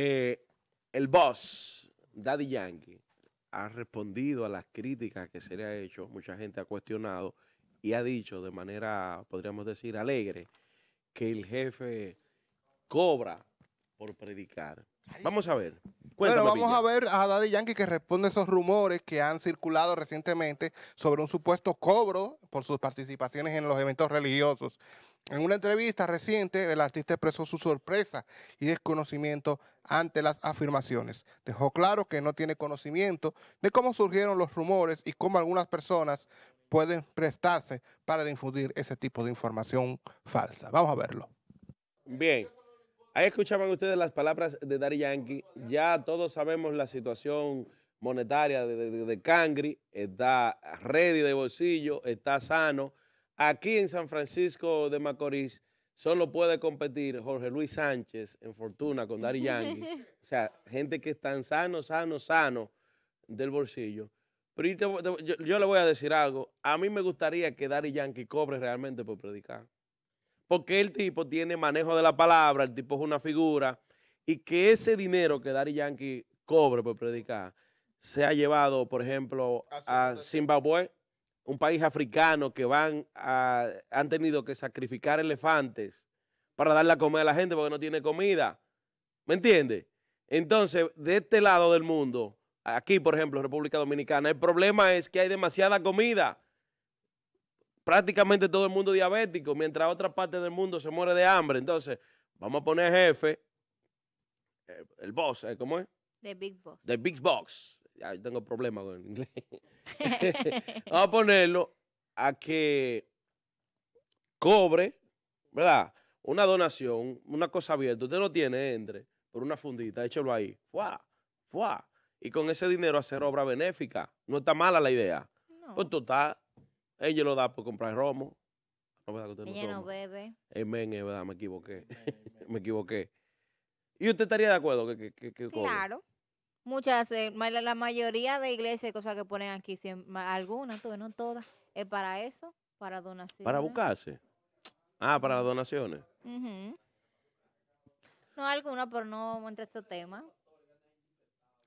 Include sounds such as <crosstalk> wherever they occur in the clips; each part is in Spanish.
Eh, el boss, Daddy Yankee, ha respondido a las críticas que se le ha hecho. Mucha gente ha cuestionado y ha dicho de manera, podríamos decir, alegre, que el jefe cobra por predicar. Vamos a ver. bueno, vamos a ver a Daddy Yankee que responde a esos rumores que han circulado recientemente sobre un supuesto cobro por sus participaciones en los eventos religiosos. En una entrevista reciente, el artista expresó su sorpresa y desconocimiento ante las afirmaciones. Dejó claro que no tiene conocimiento de cómo surgieron los rumores y cómo algunas personas pueden prestarse para difundir ese tipo de información falsa. Vamos a verlo. Bien, ahí escuchaban ustedes las palabras de Dari Yankee. Ya todos sabemos la situación monetaria de, Cangri. Está ready de bolsillo, está sano Aquí en San Francisco de Macorís solo puede competir Jorge Luis Sánchez en fortuna con Dari Yankee. <laughs> o sea, gente que está sano, sano, sano del bolsillo. Pero yo, le voy a decir algo. A mí me gustaría que Dari Yankee cobre realmente por predicar. Porque el tipo tiene manejo de la palabra, el tipo es una figura. Y que ese dinero que Dari Yankee cobre por predicar se ha llevado, por ejemplo, a Zimbabue un país africano que van han tenido que sacrificar elefantes para darle la comida a la gente porque no tiene comida. ¿Me entiendes? Entonces, de este lado del mundo, aquí, por ejemplo, República Dominicana, el problema es que hay demasiada comida. Prácticamente todo el mundo diabético, mientras otra parte del mundo se muere de hambre. Entonces, vamos a poner jefe, eh, el boss, ¿eh? ¿cómo es? The Big Boss. The Big Boss tengo problemas con el inglés. <laughs> Vamos a ponerlo a que cobre, ¿verdad? Una donación, una cosa abierta. Usted lo tiene, entre, por una fundita, échelo ahí. ¡Fua! ¡Fua! Y con ese dinero hacer obra benéfica. No está mala la idea. No. Pues total, ella lo da por comprar romo. No, ella no, bebe. verdad, me equivoqué. <laughs> me equivoqué. ¿Y usted estaría de acuerdo que, Claro. Muchas, eh, la mayoría de iglesias, cosas que ponen aquí, si, algunas, no todas, es para eso, para donaciones. Para buscarse. Ah, para las donaciones. No, alguna, pero no entre estos temas.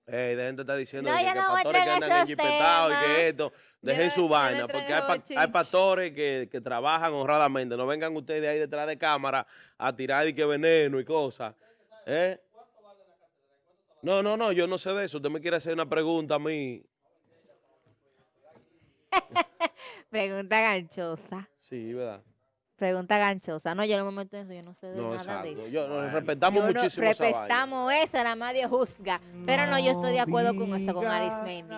Ey, la gente está diciendo que, pastores que andan y que esto, dejen su vaina, porque hay, pastores que, que, trabajan honradamente, no vengan ustedes ahí detrás de cámara a tirar y que veneno y cosas. ¿Eh? No, no, no, yo no sé de eso. Usted me quiere hacer una pregunta a mí. <laughs> pregunta ganchosa. Sí, ¿verdad? Pregunta ganchosa. No, yo no me meto en eso, yo no sé de nada de eso. Yo, no, respetamos muchísimo Respetamos esa, la madre juzga. Pero no, yo estoy de acuerdo con esto, con Arismendi.